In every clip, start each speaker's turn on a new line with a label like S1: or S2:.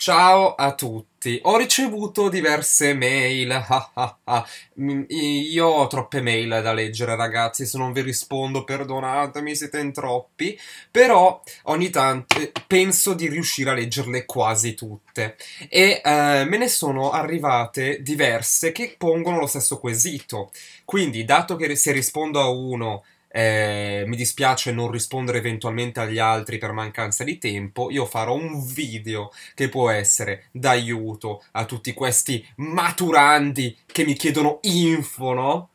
S1: Ciao a tutti, ho ricevuto diverse mail, mm, io ho troppe mail da leggere ragazzi, se non vi rispondo perdonatemi, siete in troppi, però ogni tanto eh, penso di riuscire a leggerle quasi tutte e eh, me ne sono arrivate diverse che pongono lo stesso quesito, quindi dato che se rispondo a uno eh, mi dispiace non rispondere eventualmente agli altri per mancanza di tempo, io farò un video che può essere d'aiuto a tutti questi maturandi che mi chiedono info, no?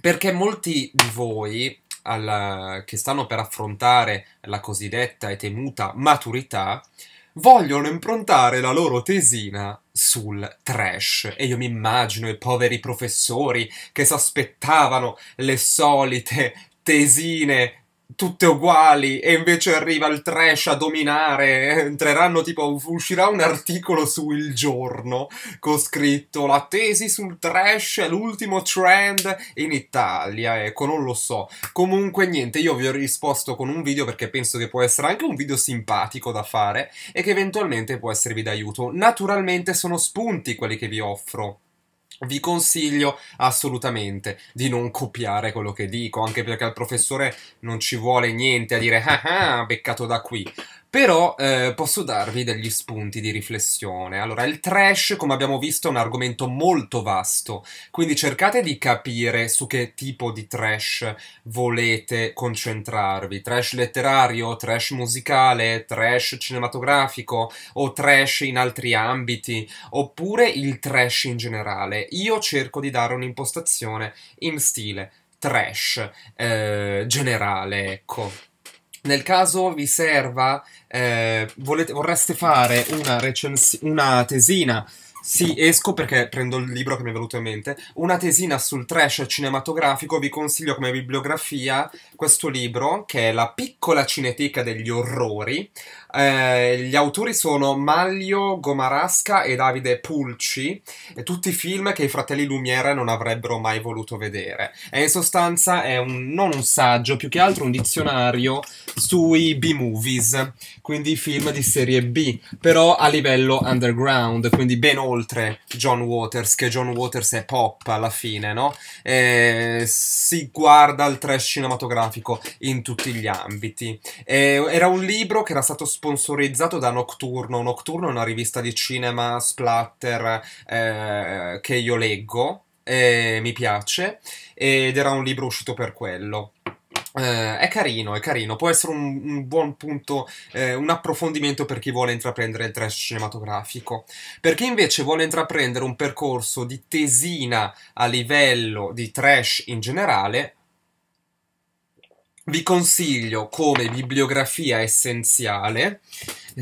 S1: Perché molti di voi alla, che stanno per affrontare la cosiddetta e temuta maturità vogliono improntare la loro tesina sul trash e io mi immagino i poveri professori che si aspettavano le solite tesine tutte uguali e invece arriva il trash a dominare, entreranno tipo uscirà un articolo su Il Giorno con scritto la tesi sul trash è l'ultimo trend in Italia, ecco, non lo so. Comunque niente, io vi ho risposto con un video perché penso che può essere anche un video simpatico da fare e che eventualmente può esservi d'aiuto. Naturalmente sono spunti quelli che vi offro vi consiglio assolutamente di non copiare quello che dico, anche perché al professore non ci vuole niente a dire ah ah, beccato da qui. Però eh, posso darvi degli spunti di riflessione. Allora, il trash, come abbiamo visto, è un argomento molto vasto, quindi cercate di capire su che tipo di trash volete concentrarvi. Trash letterario, trash musicale, trash cinematografico o trash in altri ambiti, oppure il trash in generale. Io cerco di dare un'impostazione in stile trash eh, generale, ecco nel caso vi serva, eh, volete, vorreste fare una, recensi- una tesina sì, esco perché prendo il libro che mi è venuto in mente. Una tesina sul trash cinematografico. Vi consiglio come bibliografia questo libro, che è La piccola cineteca degli orrori. Eh, gli autori sono Maglio Gomarasca e Davide Pulci, e tutti film che i fratelli Lumiere non avrebbero mai voluto vedere. E in sostanza è un, non un saggio, più che altro un dizionario sui B-movies, quindi film di serie B, però a livello underground, quindi ben oltre oltre John Waters, che John Waters è pop alla fine, no? Eh, si guarda il trash cinematografico in tutti gli ambiti. Eh, era un libro che era stato sponsorizzato da Nocturno. Nocturno è una rivista di cinema splatter eh, che io leggo, e mi piace, ed era un libro uscito per quello. Eh, è carino, è carino, può essere un, un buon punto, eh, un approfondimento per chi vuole intraprendere il trash cinematografico. Per chi invece vuole intraprendere un percorso di tesina a livello di trash in generale, vi consiglio come bibliografia essenziale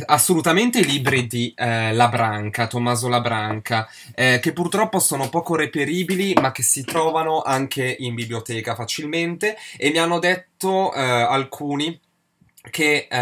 S1: assolutamente i libri di eh, Branca, Tommaso Labranca, eh, che purtroppo sono poco reperibili ma che si trovano anche in biblioteca facilmente e mi hanno detto eh, alcuni che eh,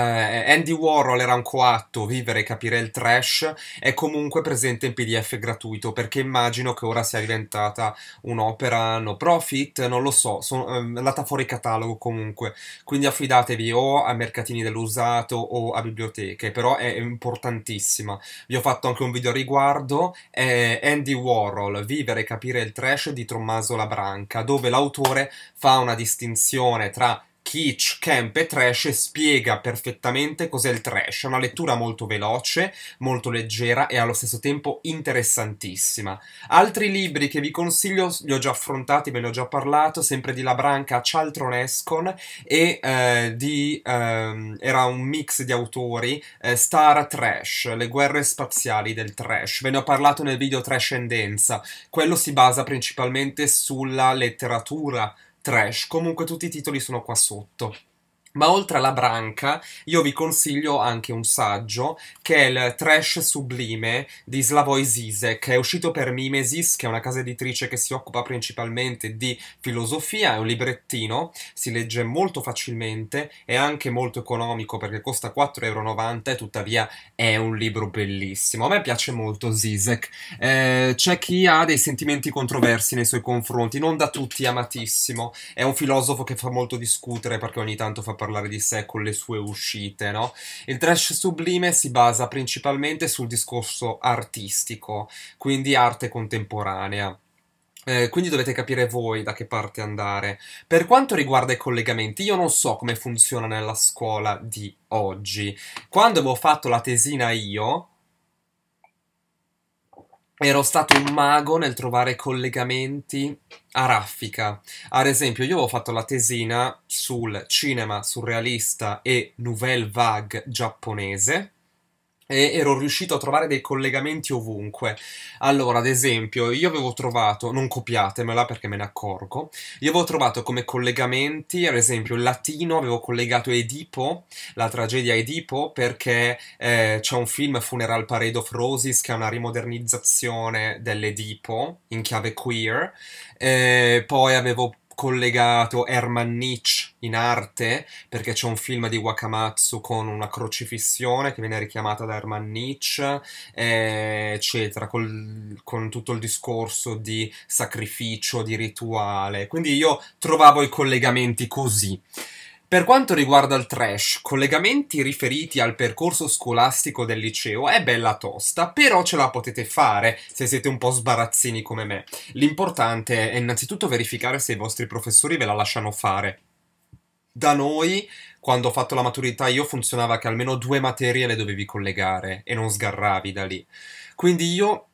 S1: Andy Warhol era un coatto, vivere e capire il trash è comunque presente in PDF gratuito perché immagino che ora sia diventata un'opera no profit, non lo so, sono, eh, lata fuori catalogo comunque, quindi affidatevi o a mercatini dell'usato o a biblioteche, però è importantissima. Vi ho fatto anche un video a riguardo, è Andy Warhol, vivere e capire il trash di Tommaso Labranca, dove l'autore fa una distinzione tra kitsch, camp e trash spiega perfettamente cos'è il trash. È una lettura molto veloce, molto leggera e allo stesso tempo interessantissima. Altri libri che vi consiglio li ho già affrontati, ve ne ho già parlato, sempre di La Branca Cialtronescon e eh, di... Eh, era un mix di autori, eh, Star Trash, le guerre spaziali del trash. Ve ne ho parlato nel video Trascendenza. Quello si basa principalmente sulla letteratura trash. Comunque tutti i titoli sono qua sotto. Ma oltre alla branca, io vi consiglio anche un saggio che è il Trash Sublime di Slavoj Zizek, è uscito per Mimesis, che è una casa editrice che si occupa principalmente di filosofia, è un librettino, si legge molto facilmente, è anche molto economico perché costa 4,90 euro e tuttavia è un libro bellissimo. A me piace molto Zizek. Eh, c'è chi ha dei sentimenti controversi nei suoi confronti, non da tutti amatissimo, è un filosofo che fa molto discutere perché ogni tanto fa parlare parlare di sé con le sue uscite, no? Il trash sublime si basa principalmente sul discorso artistico, quindi arte contemporanea. Eh, quindi dovete capire voi da che parte andare. Per quanto riguarda i collegamenti, io non so come funziona nella scuola di oggi. Quando avevo fatto la tesina io, ero stato un mago nel trovare collegamenti a raffica. Ad esempio, io avevo fatto la tesina sul cinema surrealista e nouvelle vague giapponese e ero riuscito a trovare dei collegamenti ovunque. Allora, ad esempio, io avevo trovato, non copiatemela perché me ne accorgo, io avevo trovato come collegamenti, ad esempio, il latino, avevo collegato Edipo, la tragedia Edipo, perché eh, c'è un film Funeral Parade of Roses che è una rimodernizzazione dell'Edipo in chiave queer, eh, poi avevo collegato Herman Nietzsche in arte perché c'è un film di Wakamatsu con una crocifissione che viene richiamata da Herman Nietzsche, eh, eccetera, col, con tutto il discorso di sacrificio, di rituale. Quindi io trovavo i collegamenti così. Per quanto riguarda il trash, collegamenti riferiti al percorso scolastico del liceo è bella tosta, però ce la potete fare se siete un po' sbarazzini come me. L'importante è innanzitutto verificare se i vostri professori ve la lasciano fare da noi quando ho fatto la maturità io funzionava che almeno due materie le dovevi collegare e non sgarravi da lì. Quindi io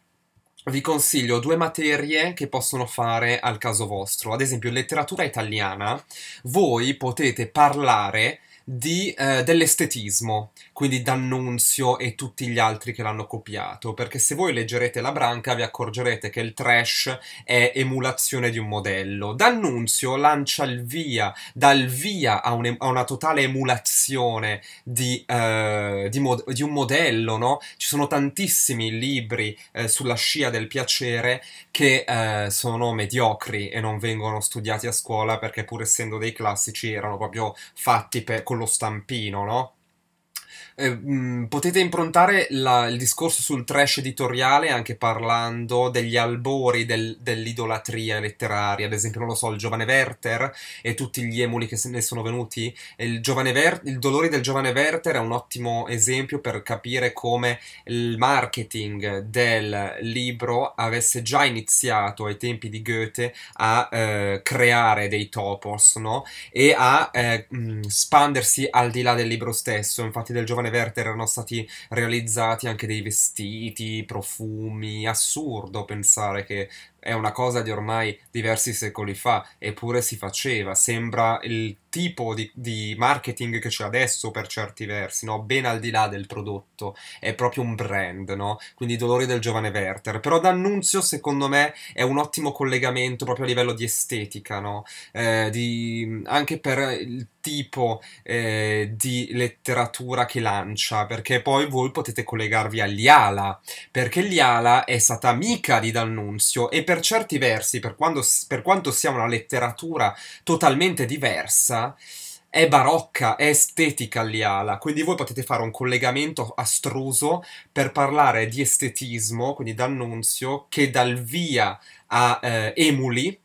S1: vi consiglio due materie che possono fare al caso vostro. Ad esempio, in letteratura italiana voi potete parlare di, eh, dell'estetismo, quindi D'Annunzio e tutti gli altri che l'hanno copiato, perché se voi leggerete la branca vi accorgerete che il trash è emulazione di un modello. D'Annunzio lancia il via, dà il via a, un, a una totale emulazione di, eh, di, mod- di un modello, no? Ci sono tantissimi libri eh, sulla scia del piacere che eh, sono mediocri e non vengono studiati a scuola perché pur essendo dei classici erano proprio fatti per, con lo stampino, no? Eh, mm, potete improntare la, il discorso sul trash editoriale anche parlando degli albori del, dell'idolatria letteraria, ad esempio, non lo so, il giovane Werther e tutti gli emuli che se ne sono venuti. Il, Ver- il dolore del giovane Werther è un ottimo esempio per capire come il marketing del libro avesse già iniziato ai tempi di Goethe a eh, creare dei topos no? e a eh, mh, mm, spandersi al di là del libro stesso. Infatti, del giovane Giappone Verde erano stati realizzati anche dei vestiti, profumi, assurdo pensare che è una cosa di ormai diversi secoli fa, eppure si faceva, sembra il tipo di, di marketing che c'è adesso per certi versi, no? ben al di là del prodotto, è proprio un brand, no? quindi i dolori del giovane Werther, però D'Annunzio secondo me è un ottimo collegamento proprio a livello di estetica, no? eh, di, anche per il tipo eh, di letteratura che lancia lancia, perché poi voi potete collegarvi all'Iala, perché l'Iala è stata amica di D'Annunzio e per certi versi, per, quando, per quanto sia una letteratura totalmente diversa, è barocca, è estetica l'Iala, quindi voi potete fare un collegamento astruso per parlare di estetismo, quindi D'Annunzio, che dal via a eh, Emuli,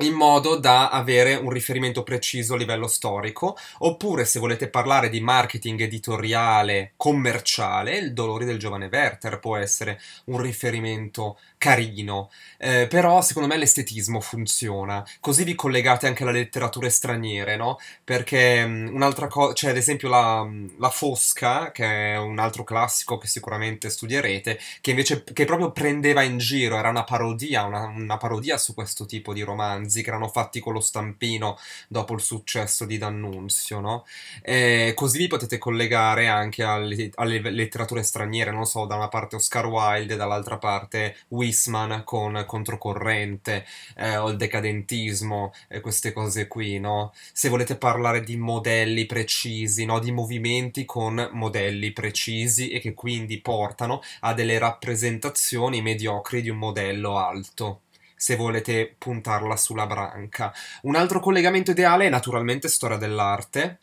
S1: in modo da avere un riferimento preciso a livello storico, oppure se volete parlare di marketing editoriale commerciale, il Dolori del giovane Werther può essere un riferimento carino, eh, però secondo me l'estetismo funziona, così vi collegate anche alla letteratura straniere, no? Perché um, un'altra cosa, cioè ad esempio la, mm, la, Fosca, che è un altro classico che sicuramente studierete, che invece che proprio prendeva in giro, era una parodia, una, una parodia su questo tipo di romanzi che erano fatti con lo stampino dopo il successo di D'Annunzio, no? E così vi potete collegare anche alle, alle letterature straniere, non so, da una parte Oscar Wilde e dall'altra parte Will. Wisman con Controcorrente eh, o il decadentismo, eh, queste cose qui, no? Se volete parlare di modelli precisi, no? Di movimenti con modelli precisi e che quindi portano a delle rappresentazioni mediocri di un modello alto se volete puntarla sulla branca. Un altro collegamento ideale è naturalmente storia dell'arte,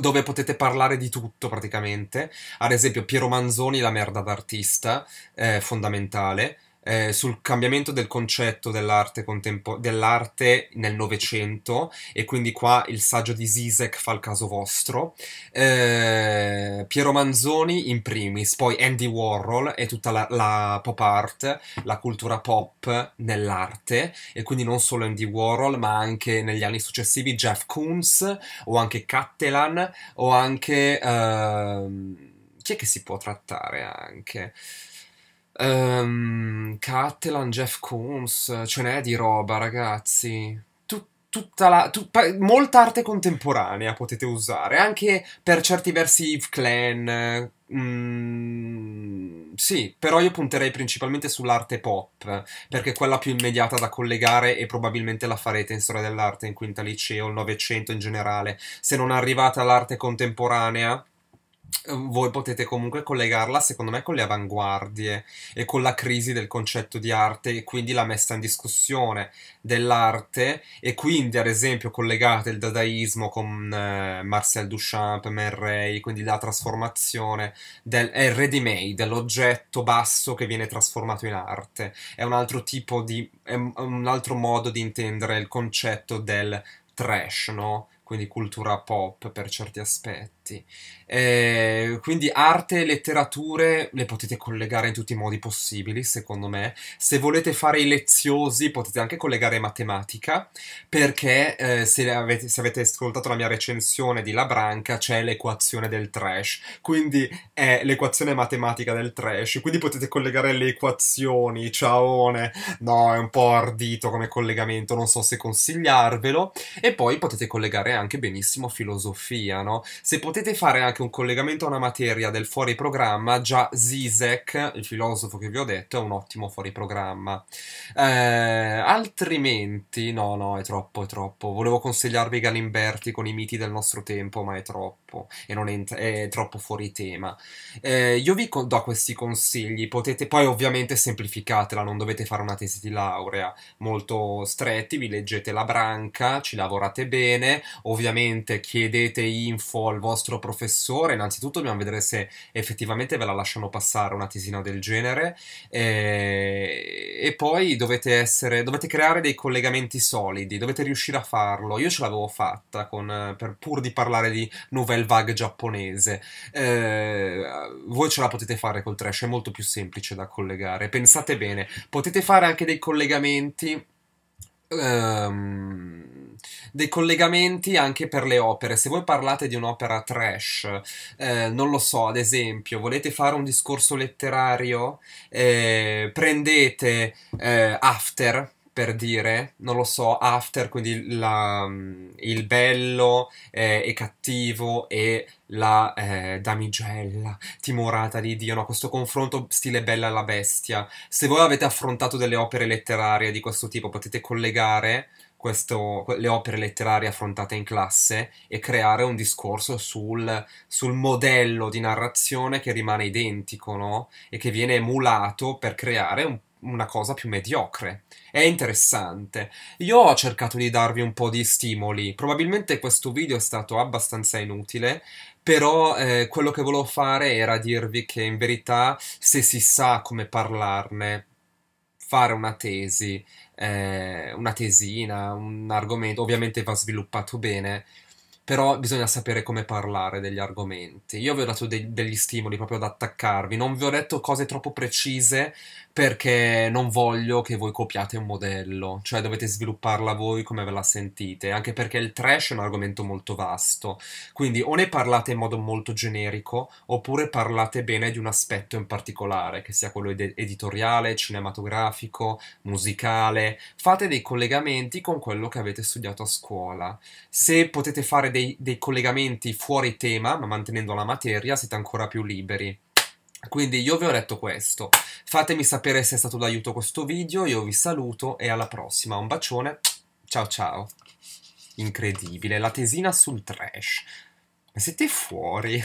S1: dove potete parlare di tutto praticamente. Ad esempio Piero Manzoni, la merda d'artista, eh, fondamentale eh, sul cambiamento del concetto dell'arte, contempo- dell'arte nel Novecento e quindi qua il saggio di Zizek fa il caso vostro, eh, Piero Manzoni in primis, poi Andy Warhol e tutta la, la, pop art, la cultura pop nell'arte e quindi non solo Andy Warhol ma anche negli anni successivi Jeff Koons o anche Cattelan o anche... Eh, chi è che si può trattare anche? Um, Jeff Koons, ce n'è di roba, ragazzi. Tut, tutta la, tut, pa, molta arte contemporanea potete usare, anche per certi versi Yves Clan. Mm, sì, però io punterei principalmente sull'arte pop, perché è quella più immediata da collegare e probabilmente la farete in storia dell'arte, in quinta liceo, il Novecento in generale. Se non arrivate all'arte contemporanea, Ehm, voi potete comunque collegarla, secondo me, con le avanguardie e con la crisi del concetto di arte e quindi la messa in discussione dell'arte e quindi, ad esempio, collegate il dadaismo con eh, Marcel Duchamp, Merrey, quindi la trasformazione del eh, ready-made, dell'oggetto basso che viene trasformato in arte. È un altro tipo di è un altro modo di intendere il concetto del trash, no? Quindi cultura pop per certi aspetti fatti. Eh, quindi arte e letterature le potete collegare in tutti i modi possibili, secondo me. Se volete fare i leziosi potete anche collegare matematica, perché eh, se, avete, se, avete, ascoltato la mia recensione di La Branca c'è l'equazione del trash, quindi è l'equazione matematica del trash, quindi potete collegare le equazioni, Ciao! no, è un po' ardito come collegamento, non so se consigliarvelo, e poi potete collegare anche benissimo filosofia, no? Se pot- potete fare anche un collegamento a una materia del fuori programma, già Zizek, il filosofo che vi ho detto, è un ottimo fuori programma. Eh, altrimenti, no, no, è troppo, è troppo. Volevo consigliarvi Galimberti con i miti del nostro tempo, ma è troppo e non è, è troppo fuori tema. Eh, io vi do questi consigli, potete poi ovviamente semplificatela, non dovete fare una tesi di laurea molto stretti, vi leggete la branca, ci lavorate bene, ovviamente chiedete info al vostro vostro professore, innanzitutto dobbiamo vedere se effettivamente ve la lasciano passare una tesina del genere e, eh, e poi dovete, essere, dovete creare dei collegamenti solidi, dovete riuscire a farlo. Io ce l'avevo fatta con, per, pur di parlare di nouvelle vague giapponese. Eh, voi ce la potete fare col trash, è molto più semplice da collegare. Pensate bene, potete fare anche dei collegamenti. Um, dei collegamenti anche per le opere. Se voi parlate di un'opera trash, eh, non lo so, ad esempio, volete fare un discorso letterario, eh, prendete eh, After, per dire, non lo so, after, quindi la, mm, il bello eh, e eh, cattivo e la eh, damigella timorata di Dio, no? questo confronto stile bella alla bestia. Se voi avete affrontato delle opere letterarie di questo tipo, potete collegare questo, le opere letterarie affrontate in classe e creare un discorso sul, sul modello di narrazione che rimane identico no? e che viene emulato per creare un, una cosa più mediocre. È interessante. Io ho cercato di darvi un po' di stimoli. Probabilmente questo video è stato abbastanza inutile, però eh, quello che volevo fare era dirvi che in verità se si sa come parlarne fare una tesi, eh, una tesina, un argomento, ovviamente va sviluppato bene, però bisogna sapere come parlare degli argomenti. Io vi ho dato de- degli stimoli proprio ad attaccarvi, non vi ho detto cose troppo precise perché non voglio che voi copiate un modello, cioè dovete svilupparla voi come ve la sentite, anche perché il trash è un argomento molto vasto, quindi o ne parlate in modo molto generico oppure parlate bene di un aspetto in particolare, che sia quello ed- editoriale, cinematografico, musicale, fate dei collegamenti con quello che avete studiato a scuola. Se potete fare dei, dei collegamenti fuori tema, ma mantenendo la materia, siete ancora più liberi. Quindi io vi ho detto questo, fatemi sapere se è stato d'aiuto questo video, io vi saluto e alla prossima, un bacione, ciao ciao. Incredibile, la tesina sul trash. Ma siete fuori?